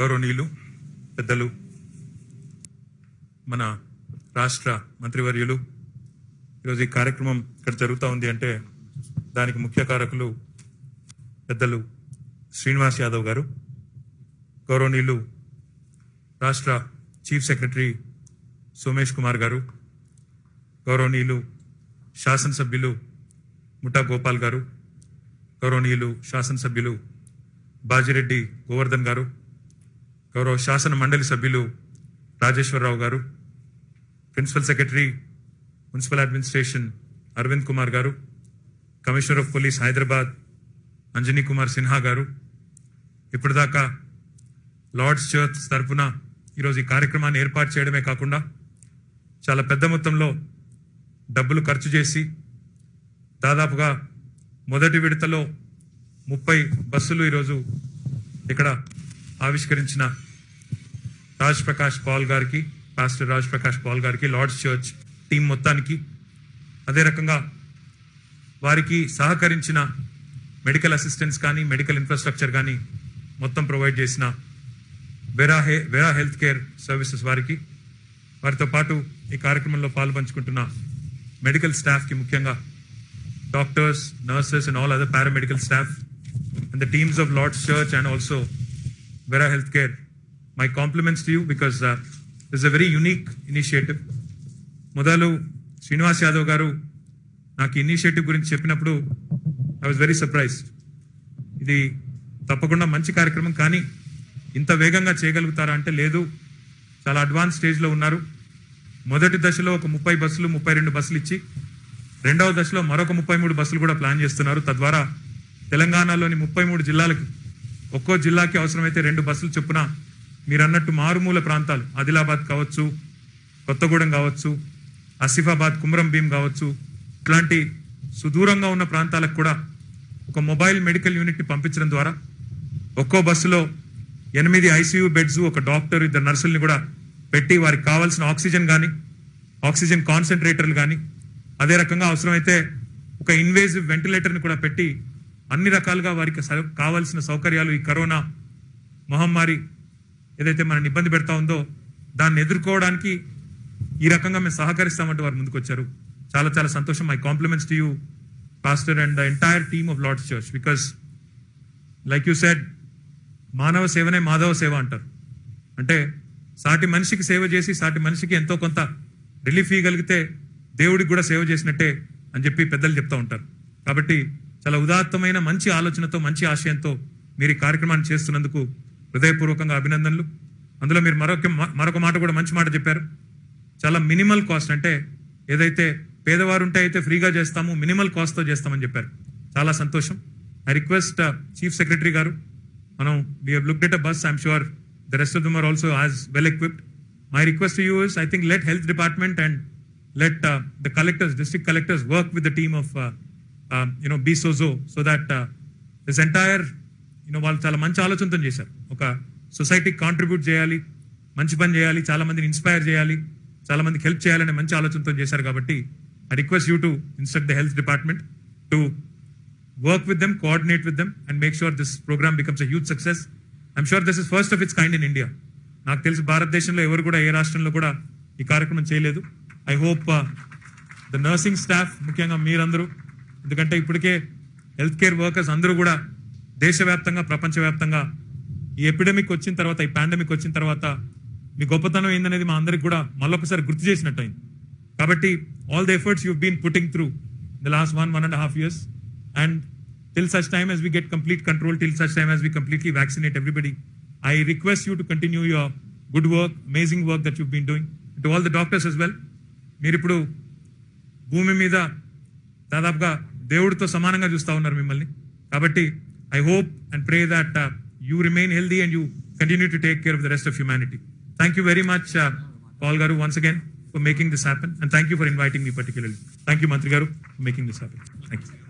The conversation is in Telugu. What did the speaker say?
గౌరవనీయులు పెద్దలు మన రాష్ట్ర మంత్రివర్యులు ఈరోజు ఈ కార్యక్రమం ఇక్కడ జరుగుతూ ఉంది అంటే దానికి ముఖ్య కారకులు పెద్దలు శ్రీనివాస్ యాదవ్ గారు గౌరవనీయులు రాష్ట్ర చీఫ్ సెక్రటరీ సోమేష్ కుమార్ గారు గౌరవనీయులు శాసనసభ్యులు ముఠా గోపాల్ గారు గౌరవనీయులు శాసనసభ్యులు బాజిరెడ్డి గోవర్ధన్ గారు గౌరవ శాసన మండలి సభ్యులు Rajeshwara Rao garu principal secretary municipal administration Arvind Kumar garu commissioner of police Hyderabad Anjani Kumar Sinha garu ఇప్పటిదాకా లార్డ్స్ చర్చ్ తరఫున ఈరోజు ఈ కార్యక్రమాన్ని ఏర్పాటు చేయడమే కాకుండా చాలా పెద్ద మొత్తంలో డబ్బులు ఖర్చు చేసి దాదాపుగా మొదటి విడతలో ముప్పై బస్సులు ఈరోజు ఇక్కడ ఆవిష్కరించిన రాజ్ ప్రకాష్ పాల్ గారికి పాస్టర్ రాజ్ ప్రకాష్ పాల్ గారికి లార్డ్స్ చర్చ్ టీం మొత్తానికి అదే రకంగా వారికి సహకరించిన మెడికల్ అసిస్టెన్స్ కానీ మెడికల్ ఇన్ఫ్రాస్ట్రక్చర్ కానీ మొత్తం ప్రొవైడ్ చేసిన వెరా హె వెరా హెల్త్ కేర్ సర్వీసెస్ వారికి వారితో పాటు ఈ కార్యక్రమంలో పాల్పంచుకుంటున్న మెడికల్ స్టాఫ్కి ముఖ్యంగా doctors nurses and all other paramedical staff and the teams of lord's church and also Vera health care my compliments to you because uh, this is a very మొదలు శ్రీనివాస్ యాదవ్ గారు నాకు ఇనిషియేటివ్ గురించి చెప్పినప్పుడు ఐ వాజ్ వెరీ సర్ప్రైజ్ ఇది తప్పకుండా మంచి కార్యక్రమం కానీ ఇంత వేగంగా చేయగలుగుతారా అంటే లేదు చాలా అడ్వాన్స్ స్టేజ్లో ఉన్నారు మొదటి దశలో ఒక ముప్పై బస్సులు ముప్పై రెండు బస్సులు ఇచ్చి రెండవ దశలో మరొక ముప్పై మూడు బస్సులు కూడా ప్లాన్ చేస్తున్నారు తద్వారా తెలంగాణలోని ముప్పై మూడు జిల్లాలకు ఒక్కో జిల్లాకి అవసరమైతే రెండు బస్సులు చొప్పున మీరు అన్నట్టు మారుమూల ప్రాంతాలు ఆదిలాబాద్ కావచ్చు కొత్తగూడెం కావచ్చు ఆసిఫాబాద్ కుమరం భీం కావచ్చు ఇట్లాంటి సుదూరంగా ఉన్న ప్రాంతాలకు కూడా ఒక మొబైల్ మెడికల్ యూనిట్ని పంపించడం ద్వారా ఒక్కో బస్సులో ఎనిమిది ఐసీయూ బెడ్స్ ఒక డాక్టర్ ఇద్దరు నర్సుల్ని కూడా పెట్టి వారికి కావాల్సిన ఆక్సిజన్ కానీ ఆక్సిజన్ కాన్సన్ట్రేటర్లు కానీ అదే రకంగా అవసరమైతే ఒక ఇన్వేజివ్ వెంటిలేటర్ని కూడా పెట్టి అన్ని రకాలుగా వారికి కావాల్సిన సౌకర్యాలు ఈ కరోనా మహమ్మారి ఏదైతే మనల్ని ఇబ్బంది పెడతా ఉందో దాన్ని ఎదుర్కోవడానికి ఈ రకంగా మేము సహకరిస్తామంటే వారు వచ్చారు చాలా చాలా సంతోషం my compliments to you pastor and the entire team of lord's church because like you said మానవ సేవనే మాధవ సేవ అంటారు అంటే సాటి మనిషికి సేవ చేసి సాటి మనిషికి ఎంతో కొంత రిలీఫ్ ఇవ్వగలిగితే దేవుడికి కూడా సేవ చేసినట్టే అని చెప్పి పెద్దలు చెప్తూ ఉంటారు కాబట్టి చాలా ఉదాత్తమైన మంచి ఆలోచనతో మంచి ఆశయంతో మీరు ఈ కార్యక్రమాన్ని చేస్తున్నందుకు హృదయపూర్వకంగా అభినందనలు అందులో మీరు మరొక మరొక మాట కూడా మంచి మాట చెప్పారు చాలా మినిమల్ కాస్ట్ అంటే ఏదైతే పేదవారు ఉంటే అయితే ఫ్రీగా చేస్తాము మినిమల్ కాస్ట్తో చేస్తామని చెప్పారు చాలా సంతోషం I request uh, chief secretary garu మనం we look at a bus I'm sure the rest of them are also as well equipped my request you is I think let health department and let the collectors district collectors work with the team of you know బీసోజో so that this entire you know వాళ్ళు చాలా మంచి ఆలోచనతో చేశారు ఒక సొసైటీకి కాంట్రిబ్యూట్ చేయాలి మంచి పని చేయాలి చాలా మందిని ఇన్స్పైర్ చేయాలి చాలా మందికి హెల్ప్ చేయాలనే మంచి ఆలోచనతో చేశారు కాబట్టి I request you to instruct the health department to work with them coordinate with them and make sure this program becomes a success I'm sure this is first of its kind in India నాకు తెలిసి భారతదేశంలో ఎవరు కూడా ఏ రాష్ట్రంలో కూడా ఈ కార్యక్రమం చేయలేదు I hope uh, the nursing staff ముఖ్యంగా మీరందరూ ఎందుకంటే ఇప్పటికే హెల్త్ కేర్ వర్కర్స్ అందరూ కూడా దేశవ్యాప్తంగా ప్రపంచవ్యాప్తంగా ఈ ఎపిడెమిక్ వచ్చిన తర్వాత ఈ పాండమిక్ వచ్చిన తర్వాత మీ గొప్పతనం ఏందనేది మా అందరికి కూడా మళ్ళొకసారి గుర్తు చేసినట్టు అయింది కాబట్టి all the efforts you've been putting through the last one one and half years and till such time as we get complete control till such time as we completely vaccinate everybody I request you to continue your good work amazing work that you've been doing to all the doctors as well మీరు ఇప్పుడు భూమి మీద దాదాపుగా దేవుడితో సమానంగా చూస్తూ ఉన్నారు మిమ్మల్ని కాబట్టి I hope and pray that uh, you remain healthy and you continue to take care of the rest of humanity. Thank you very much, uh, Paul Garu, once again for making this happen. And thank you for inviting me particularly. Thank you, Mantri Garu, for making this happen. Thank you.